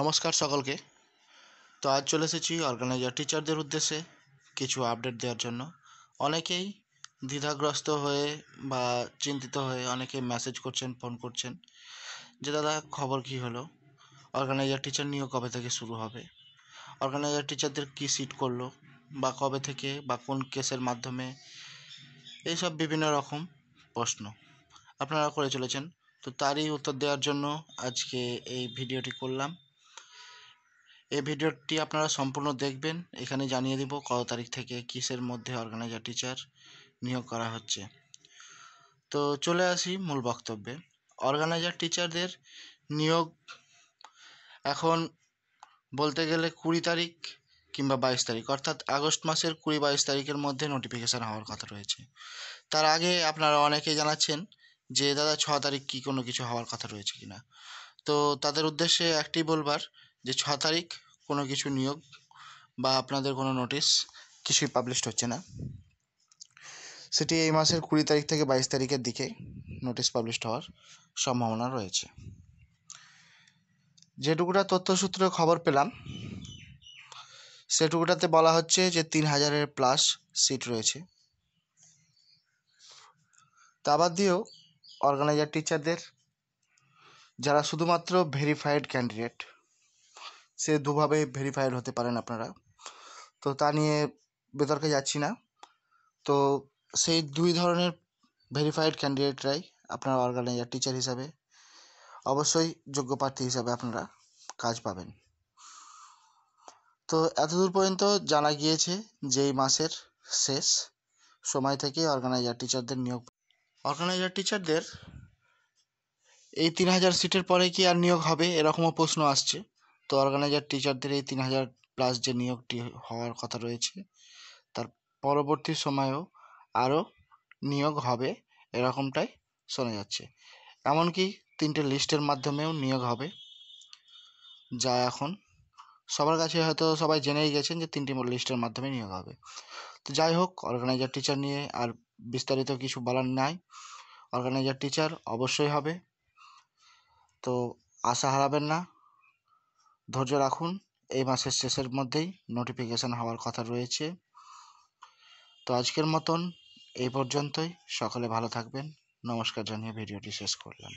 নমস্কার সকলকে তো আজ চলে এসেছি অর্গানাইজার টিচারদের উদ্দেশ্যে কিছু আপডেট দেওয়ার জন্য অনেকেই দ্বিধাগ্রস্ত হয়ে বা চিন্তিত হয়ে অনেকে মেসেজ করছেন ফোন করছেন যে দাদা খবর কি হলো অর্গানাইজার টিচার নিয়োগ কবে থেকে শুরু হবে অর্গানাইজার টিচারদের কি সিট করলো বা কবে থেকে বা কোন কেসের মাধ্যমে এইসব বিভিন্ন রকম প্রশ্ন আপনারা করে চলেছেন তো তারই উত্তর দেওয়ার জন্য আজকে এই ভিডিওটি করলাম এই ভিডিওটি আপনারা সম্পূর্ণ দেখবেন এখানে জানিয়ে দেব কত তারিখ থেকে কিসের মধ্যে অর্গানাইজার টিচার নিয়োগ করা হচ্ছে তো চলে আসি মূল বক্তব্যে অর্গানাইজার টিচারদের নিয়োগ এখন বলতে গেলে কুড়ি তারিখ কিংবা বাইশ তারিখ অর্থাৎ আগস্ট মাসের কুড়ি বাইশ তারিখের মধ্যে নোটিফিকেশান হওয়ার কথা রয়েছে তার আগে আপনারা অনেকেই জানাচ্ছেন যে দাদা ছ তারিখ কি কোনো কিছু হওয়ার কথা রয়েছে কিনা তো তাদের উদ্দেশ্যে একটি বলবার যে ছ তারিখ কোনো কিছু নিয়োগ বা আপনাদের কোনো নোটিশ কিছুই পাবলিশড হচ্ছে না সেটি এই মাসের কুড়ি তারিখ থেকে বাইশ তারিখের দিকে নোটিশ পাবলিশড হওয়ার সম্ভাবনা রয়েছে যেটুকুটা তথ্যসূত্রে খবর পেলাম সেটুকুটাতে বলা হচ্ছে যে তিন হাজারের প্লাস সিট রয়েছে তা বাদ দিয়েও অর্গানাইজার টিচারদের যারা শুধুমাত্র ভেরিফাইড ক্যান্ডিডেট সে দুভাবে ভেরিফাইড হতে পারেন আপনারা তো তা নিয়ে বেতর্কে যাচ্ছি না তো সেই দুই ধরনের ভেরিফাইড ক্যান্ডিডেটরাই আপনার অর্গানাইজার টিচার হিসাবে অবশ্যই যোগ্য প্রার্থী হিসাবে আপনারা কাজ পাবেন তো এতদূর পর্যন্ত জানা গিয়েছে যে এই মাসের শেষ সময় থেকে অর্গানাইজার টিচারদের নিয়োগ অর্গানাইজার টিচারদের এই তিন হাজার সিটের পরে কি আর নিয়োগ হবে এরকমও প্রশ্ন আসছে তো অর্গানাইজার টিচারদের এই তিন হাজার প্লাস যে নিয়োগটি হওয়ার কথা রয়েছে তার পরবর্তী সময়েও আরও নিয়োগ হবে এরকমটাই শোনা যাচ্ছে এমনকি তিনটে লিস্টের মাধ্যমেও নিয়োগ হবে যা এখন সবার কাছে হয়তো সবাই জেনেই গেছেন যে তিনটি লিস্টের মাধ্যমে নিয়োগ হবে তো যাই হোক অর্গানাইজার টিচার নিয়ে আর বিস্তারিত কিছু বলার নাই অর্গানাইজার টিচার অবশ্যই হবে তো আশা হারাবেন না ধৈর্য রাখুন এই মাসের শেষের মধ্যেই নোটিফিকেশান হওয়ার কথা রয়েছে তো আজকের মতন এই পর্যন্তই সকলে ভালো থাকবেন নমস্কার জানিয়ে ভিডিওটি শেষ করলাম